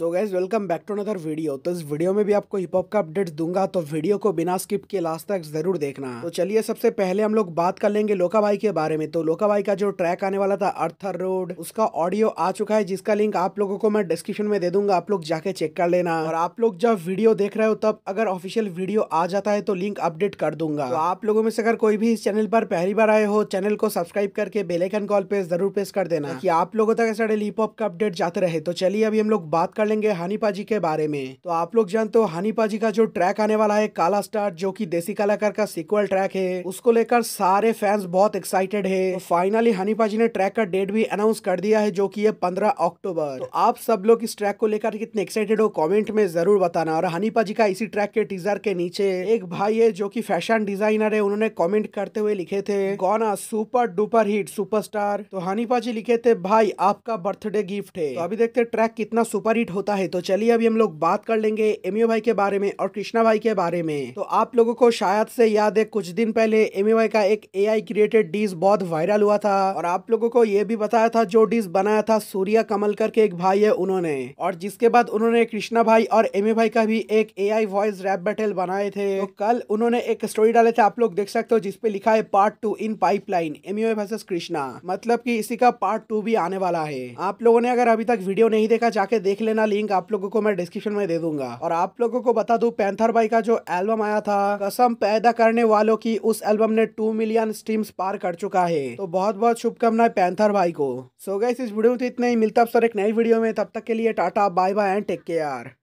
so guys welcome back to another video तो इस video में भी आपको हिप हॉप का अपडेट्स दूंगा तो वीडियो को बिना स्किप के लास्ट तक जरूर देखना तो चलिए सबसे पहले हम लोग बात कर लेंगे लोका भाई के बारे में तो लोका भाई का जो ट्रैक आने वाला था अर्थर रोड उसका ऑडियो आ चुका है जिसका लिंक आप लोगों को मैं डिस्क्रिप्शन में दे दूंगा आप लोग जाके चेक कर लेना और आप लोग जब वीडियो देख रहे हो तब अगर ऑफिशियल वीडियो आ जाता है तो लिंक अपडेट कर दूंगा तो आप लोगों में से अगर कोई भी इस चैनल पर पहली बार आए हो चैनल को सब्सक्राइब करके बेलेकन कॉल पे जरूर प्रेस कर देना की आप लोगों तक ऐसा हिप हॉप का अपडेट जाते रहे तो चलिए अभी हम लोग बात कर डालेंगे हानिपा जी के बारे में तो आप लोग जानते हो हानिपा जी का जो ट्रैक आने वाला है काला स्टार जो की देसी कलाकार का सिक्वल ट्रैक है उसको लेकर सारे फैंस बहुत एक्साइटेड है तो फाइनली हानिपा जी ने ट्रैक का डेट भी अनाउंस कर दिया है जो की है पंद्रह अक्टूबर तो आप सब लोग इस ट्रैक को लेकर कितने एक्साइटेड हो कॉमेंट में जरूर बताना और हनीपा जी का इसी ट्रैक के टीजर के नीचे एक भाई है जो की फैशन डिजाइनर है उन्होंने कॉमेंट करते हुए लिखे थे कौन सुपर डुपर हिट सुपर तो हनीपा जी लिखे थे भाई आपका बर्थडे गिफ्ट है तो अभी देखते ट्रैक कितना सुपर हिट हो होता है तो चलिए अभी हम लोग बात कर लेंगे एमयू भाई के बारे में और कृष्णा भाई के बारे में तो आप लोगों को शायद से याद है कुछ दिन पहले एमयू भाई का एक आई क्रिएटेड डिश बहुत वायरल हुआ था और आप लोगों को यह भी बताया था जो डिश बनाया था सूर्या कमल करके एक भाई है उन्होंने और जिसके बाद उन्होंने कृष्णा भाई और एमयू भाई का भी एक ए वॉइस रैप बैटल बनाए थे तो कल उन्होंने एक स्टोरी डाले थे आप लोग देख सकते हो जिसपे लिखा है part two in pipeline MU versus Krishna मतलब की इसी का पार्ट टू भी आने वाला है आप लोगों ने अगर अभी तक वीडियो नहीं देखा जाके देख लेना लिंक आप लोगों को मैं डिस्क्रिप्शन में दे दूंगा और आप लोगों को बता दू पैंथर भाई का जो एल्बम आया था कसम पैदा करने वालों की उस एल्बम ने टू मिलियन स्ट्रीम्स पार कर चुका है तो बहुत बहुत शुभकामनाएं पैंथर भाई को सो गए इस वीडियो में तो इतना ही मिलता है सर एक नई वीडियो में तब तक के लिए tata bye bye and take care